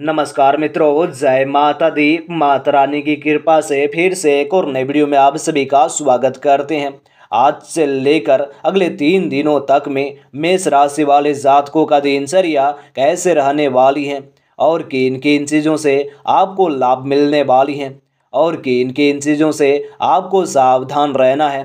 नमस्कार मित्रों जय माता दी माता रानी की कृपा से फिर से एक और नए वीडियो में आप सभी का स्वागत करते हैं आज से लेकर अगले तीन दिनों तक में मेष राशि वाले जातकों का दिनचर्या कैसे रहने वाली है और किन किन चीज़ों से आपको लाभ मिलने वाली हैं और किन किन चीज़ों से आपको सावधान रहना है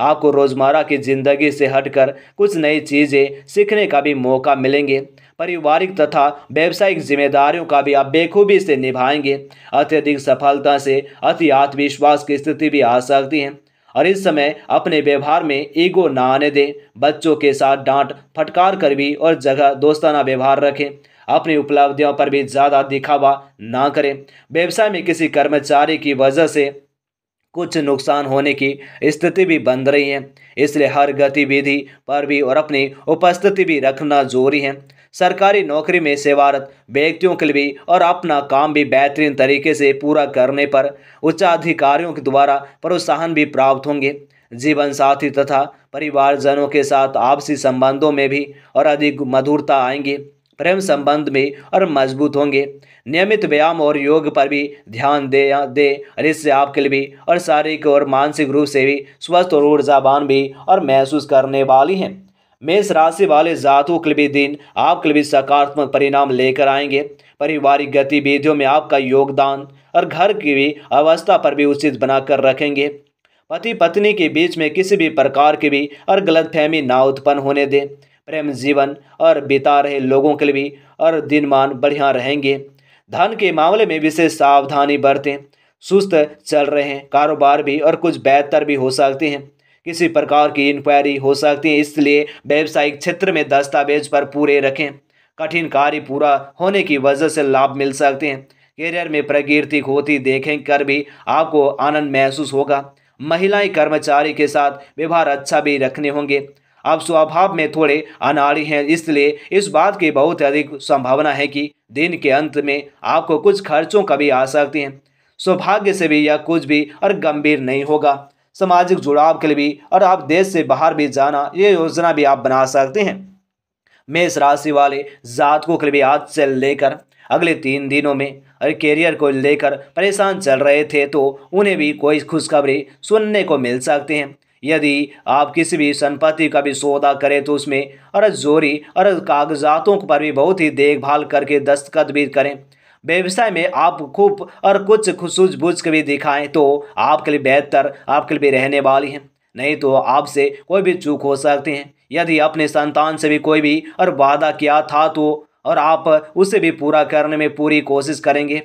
आपको रोज़मर्रा की ज़िंदगी से हटकर कुछ नई चीज़ें सीखने का भी मौका मिलेंगे पारिवारिक तथा व्यावसायिक जिम्मेदारियों का भी आप बेखूबी से निभाएंगे अत्यधिक सफलता से अति आत्मविश्वास की स्थिति भी आ सकती है और इस समय अपने व्यवहार में ईगो ना आने दें बच्चों के साथ डांट फटकार कर भी और जगह दोस्ताना व्यवहार रखें अपनी उपलब्धियों पर भी ज़्यादा दिखावा ना करें व्यवसाय में किसी कर्मचारी की वजह से कुछ नुकसान होने की स्थिति भी बन रही है इसलिए हर गतिविधि पर भी और अपनी उपस्थिति भी रखना जरूरी है सरकारी नौकरी में सेवारत व्यक्तियों के लिए भी और अपना काम भी बेहतरीन तरीके से पूरा करने पर उच्चाधिकारियों के द्वारा प्रोत्साहन भी प्राप्त होंगे जीवन साथी तथा परिवारजनों के साथ आपसी संबंधों में भी और अधिक मधुरता आएंगी प्रेम संबंध में और मजबूत होंगे नियमित व्यायाम और योग पर भी ध्यान दे दे और इससे आपके लिए भी और शारीरिक और मानसिक रूप से भी स्वस्थ और ऊर्जावान भी और महसूस करने वाली हैं मेष राशि वाले जातु के भी दिन आपके लिए सकारात्मक परिणाम लेकर आएंगे पारिवारिक गतिविधियों में आपका योगदान और घर की भी अवस्था पर भी उचित बनाकर रखेंगे पति पत्नी के बीच में किसी भी प्रकार की भी और गलतफहमी ना उत्पन्न होने दें प्रेम जीवन और बिता रहे लोगों के लिए भी और दिनमान बढ़िया रहेंगे धन के मामले में विशेष सावधानी बरतें सुस्त चल रहे हैं कारोबार भी और कुछ बेहतर भी हो सकते हैं किसी प्रकार की इंक्वायरी हो सकती है इसलिए व्यावसायिक क्षेत्र में दस्तावेज पर पूरे रखें कठिन कार्य पूरा होने की वजह से लाभ मिल सकते हैं करियर में प्रगति होती देखें कर भी आपको आनंद महसूस होगा महिलाएं कर्मचारी के साथ व्यवहार अच्छा भी रखने होंगे आप स्वभाव में थोड़े अनाड़ी हैं इसलिए इस बात की बहुत अधिक संभावना है कि दिन के अंत में आपको कुछ खर्चों का भी आ सकती हैं सौभाग्य से भी यह कुछ भी और गंभीर नहीं होगा सामाजिक जुड़ाव के लिए भी और आप देश से बाहर भी जाना ये योजना भी आप बना सकते हैं मेष राशि वाले जातकों के लिए भी आज से लेकर अगले तीन दिनों में और कैरियर को लेकर परेशान चल रहे थे तो उन्हें भी कोई खुशखबरी सुनने को मिल सकती हैं यदि आप किसी भी संपत्ति का भी सौदा करें तो उसमें अर्ज जोरी अर्ज कागजातों पर भी बहुत ही देखभाल करके दस्तखत भी करें व्यवसाय में आप खूब और कुछ सूझबूझ भी दिखाएं तो आपके लिए बेहतर आपके लिए भी रहने वाली हैं नहीं तो आपसे कोई भी चूक हो सकते हैं यदि अपने संतान से भी कोई भी और वादा किया था तो और आप उसे भी पूरा करने में पूरी कोशिश करेंगे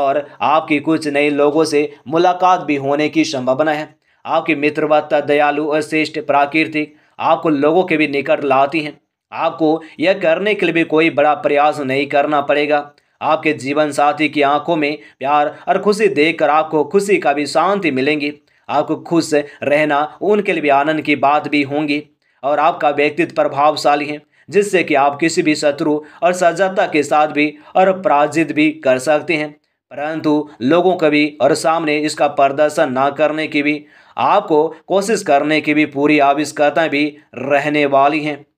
और आपकी कुछ नए लोगों से मुलाकात भी होने की संभावना है आपकी मित्रवत्ता दयालु और श्रेष्ठ प्राकृतिक आपको लोगों के भी निकट लाती हैं आपको यह करने के लिए भी कोई बड़ा प्रयास नहीं करना पड़ेगा आपके जीवन साथी की आंखों में प्यार और खुशी देखकर आपको खुशी का भी शांति मिलेंगी आपको खुश रहना उनके लिए भी आनंद की बात भी होंगी और आपका व्यक्तित्व प्रभावशाली है जिससे कि आप किसी भी शत्रु और सज्जता के साथ भी और पराजित भी कर सकते हैं परंतु लोगों को भी और सामने इसका प्रदर्शन ना करने की भी आपको कोशिश करने की भी पूरी आविष्कताएँ भी रहने वाली हैं